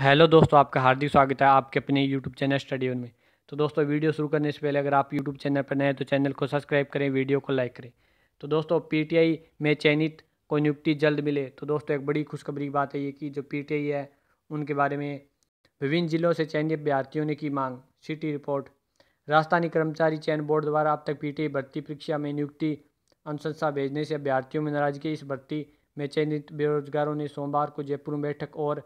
hello दोस्तों आपका हार्दिक स्वागत है आपके अपने यूट्यूब चैनल स्टडी में तो दोस्तों वीडियो शुरू करने से पहले अगर आप यूट्यूब चैनल पर नए हैं तो चैनल को सब्सक्राइब करें वीडियो को लाइक करें तो दोस्तों पीटीआई में चयनित को नियुक्ति जल्द मिले तो दोस्तों एक बड़ी खुशखबरी बात है ये कि जो पी है उनके बारे में विभिन्न जिलों से चयनित अभ्यार्थियों ने की मांग सिटी रिपोर्ट राजस्थानी कर्मचारी चयन बोर्ड द्वारा अब तक पी भर्ती परीक्षा में नियुक्ति अनुशंसा भेजने से अभ्यार्थियों में नाराजगी इस भर्ती में चयनित बेरोजगारों ने सोमवार को जयपुर में बैठक और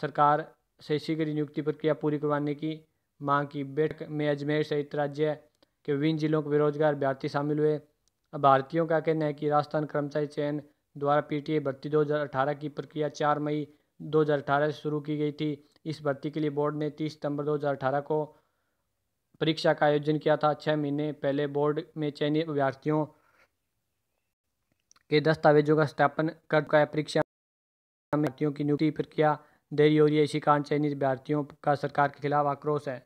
सरकार से शीघ्र नियुक्ति प्रक्रिया पूरी करवाने की मांग की बैठक में अजमेर सहित राज्य के विभिन्न जिलों के बेरोजगार अभ्यर्थी शामिल हुए भारतीयों का कहना है कि राजस्थान कर्मचारी चयन द्वारा पीटीए भर्ती 2018 की प्रक्रिया 4 मई 2018 से शुरू की गई थी इस भर्ती के लिए बोर्ड ने 30 सितंबर 2018 को परीक्षा का आयोजन किया था छः महीने पहले बोर्ड में चयनित अभ्यर्थियों के दस्तावेजों का स्थापन कर परीक्षा की नियुक्ति प्रक्रिया देरी हो रही है इसी कारण चाइनीज भारतीयों का सरकार के खिलाफ आक्रोश है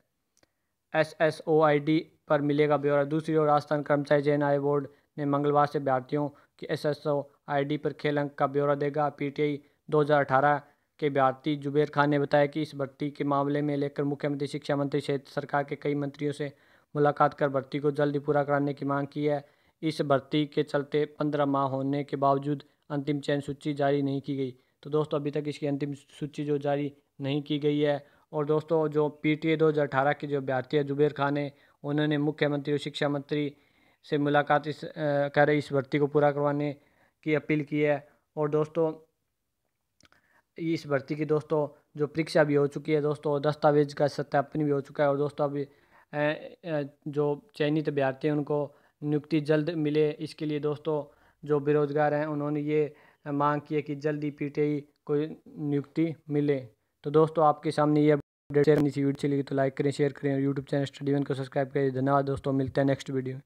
S S O I D पर मिलेगा ब्यौरा दूसरी ओर राजस्थान कर्मचारी चयन आयोग बोर्ड ने मंगलवार से भारतीयों की S S O I D पर खेल अंक का ब्यौरा देगा पी टी आई दो हज़ार अठारह के भारती जुबेर खान ने बताया कि इस भर्ती के मामले में लेकर मुख्यमंत्री शिक्षा मंत्री क्षेत्र सरकार के कई मंत्रियों से मुलाकात कर भर्ती को जल्द ही पूरा कराने की मांग की है इस भर्ती के चलते पंद्रह माह होने के बावजूद अंतिम चयन सूची जारी नहीं की गई तो दोस्तों अभी तक इसकी अंतिम सूची जो जारी नहीं की गई है और दोस्तों जो पी टी ए दो हज़ार अठारह के जो अभ्यर्थी है जुबेर खान है उन्होंने मुख्यमंत्री और शिक्षा मंत्री से मुलाकात इस कर इस भर्ती को पूरा करवाने की अपील की है और दोस्तों इस भर्ती की दोस्तों जो परीक्षा भी हो चुकी है दोस्तों दस्तावेज का सत्यापन भी हो चुका है और दोस्तों अभी जो चयनित अभ्यर्थी हैं उनको नियुक्ति जल्द मिले इसके लिए दोस्तों जो बेरोज़गार हैं उन्होंने ये मांग की है कि जल्दी पीटीआई को नियुक्ति मिले तो दोस्तों आपके सामने ये अपडेट शेयर नीचे वीडियो चलेगी तो लाइक करें शेयर करें और यूट्यूब चैनल स्टडी वन को सब्सक्राइब करें धन्यवाद दोस्तों मिलते हैं नेक्स्ट वीडियो में